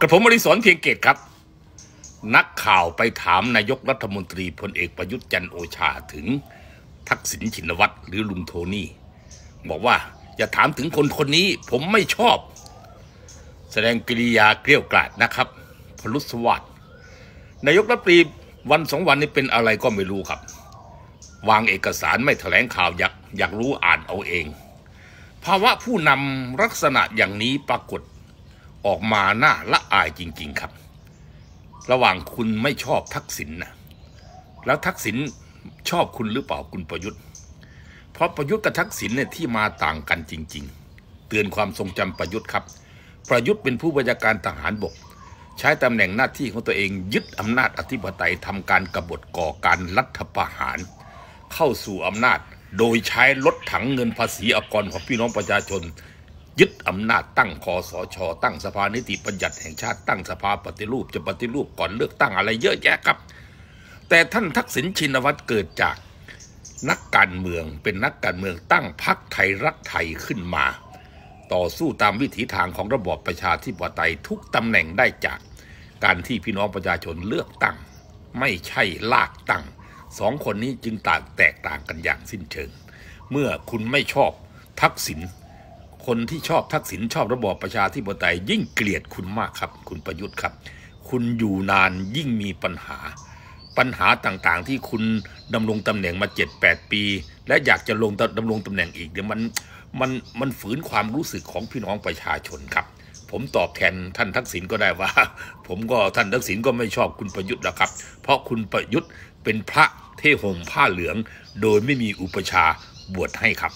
กระผมอริสนเพียงเกตครับ นักข่าวไปถามนายกรัฐมนตรีพลเอกประยุทธ์จันโอชาถึงทักษิณชินวัตรหรือลุงโทนี่ บอกว่าอย่าถามถึงคนคนนี้ผมไม่ชอบ แสดงกิริยาเกลี้ยวกล่อดนะครับ พลุสวัสดนายกรัฐมนตรีวันสองวันนี้เป็นอะไรก็ไม่รู้ครับ วางเอกสารไม่แถลงข่าวอยากอยากรู้อ่านเอาเอง ภาวะผู้นำลักษณะอย่างนี้ปรากฏออกมาหน้าละอายจริงๆครับ ระหว่างคุณไม่ชอบทักษิณนนะแล้วทักษิณชอบคุณหรือเปล่าคุณประยุทธ์ เพราะประยุทธ์กับทักษิณเนี่ยที่มาต่างกันจริงๆ เตือนความทรงจำประยุทธ์ครับ ประยุทธ์เป็นผู้บัญชาการทหารบก ใช้ตำแหน่งหน้าที่ของตัวเองยึดอำนาจอธิปไตยทำการกรบฏก่อการรัฐประหาร เข้าสู่อำนาจโดยใช้ลดถังเงินภาษีอากรของพี่น้องประชาชนยึดอำนาจตั้งคอสอชอตั้งสภานิติบัญญัติแห่งชาติตั้งสภาปฏิรูปจะปฏิรูปก่อนเลือกตั้งอะไรเยอะแยะครับ แต่ท่านทักษิณชินวัตรเกิดจาก นักการเมืองเป็นนักการเมืองตั้งพรรคไทยรักไทยขึ้นมา ต่อสู้ตามวิถีทางของระบอบประชาธิปไตยทุกตำแหน่งได้จาก การที่พี่น้องประชาชนเลือกตั้ง ไม่ใช่ลากตั้ง สองคนนี้จึงต่างแตกต่างกันอย่างสิ้นเชิง เมื่อคุณไม่ชอบทักษิณคนที่ชอบทักษิณชอบระบอบประชาธิปไตยยิ่งเกลียดคุณมากครับคุณประยุทธ์ครับ คุณอยู่นานยิ่งมีปัญหา ปัญหาต่างๆ ที่คุณดำรงตำแหน่งมา7-8ปี และอยากจะลงดำรงตำแหน่งอีกเดี๋ยวมันมันมันฝืนความรู้สึกของพี่น้องประชาชนครับ ผมตอบแทนท่านทักษิณก็ได้ว่า ผมก็ท่านทักษิณก็ไม่ชอบคุณประยุทธ์แล้วครับ เพราะคุณประยุทธ์เป็นพระเทห่มผ้าเหลือง โดยไม่มีอุปชาบวชให้ครับ